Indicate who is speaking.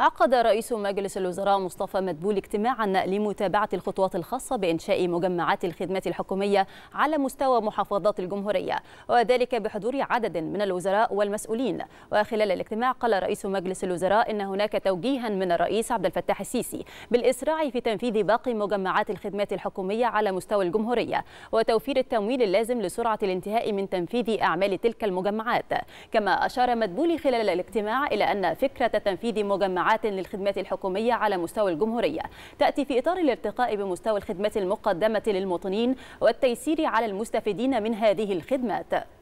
Speaker 1: عقد رئيس مجلس الوزراء مصطفى مدبول اجتماعا لمتابعة الخطوات الخاصة بإنشاء مجمعات الخدمات الحكومية على مستوى محافظات الجمهورية وذلك بحضور عدد من الوزراء والمسؤولين وخلال الاجتماع قال رئيس مجلس الوزراء إن هناك توجيها من الرئيس عبد الفتاح السيسي بالإسراع في تنفيذ باقي مجمعات الخدمات الحكومية على مستوى الجمهورية وتوفير التمويل اللازم لسرعة الانتهاء من تنفيذ أعمال تلك المجمعات كما أشار مدبولي خلال الاجتماع إلى أن فكرة تنفيذ مجمعات مراجعات للخدمات الحكومية على مستوى الجمهورية تأتي في إطار الارتقاء بمستوى الخدمات المقدمة للمواطنين والتيسير على المستفيدين من هذه الخدمات